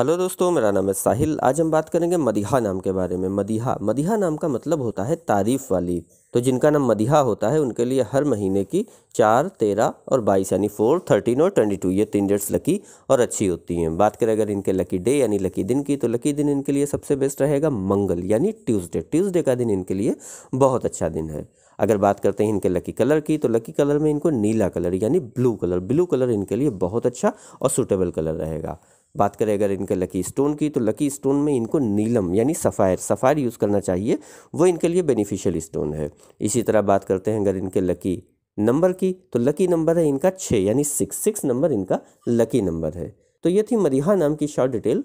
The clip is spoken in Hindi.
हेलो दोस्तों मेरा नाम है साहिल आज हम बात करेंगे मदिहा नाम के बारे में मदिहा मदिहा नाम का मतलब होता है तारीफ वाली तो जिनका नाम मदिहा होता है उनके लिए हर महीने की चार तेरह और बाईस यानी फोर थर्टीन और ट्वेंटी टू ये तीन डेट्स लकी और अच्छी होती हैं बात करें अगर इनके लकी डे यानी लकी दिन की तो लकी दिन इनके लिए सबसे बेस्ट रहेगा मंगल यानी ट्यूसडे ट्यूसडे का दिन इनके लिए बहुत अच्छा दिन है अगर बात करते हैं इनके लकी कलर की तो लकी कलर में इनको नीला कलर यानी ब्लू कलर ब्लू कलर इनके लिए बहुत अच्छा और सूटेबल कलर रहेगा बात करें अगर इनके लकी स्टोन की तो लकी स्टोन में इनको नीलम यानी सफ़ायर सफ़ायर यूज़ करना चाहिए वो इनके लिए बेनिफिशियल स्टोन है इसी तरह बात करते हैं अगर इनके लकी नंबर की तो लकी नंबर है इनका छः यानी सिक्स सिक्स नंबर इनका लकी नंबर है तो ये थी मरीहा नाम की शॉर्ट डिटेल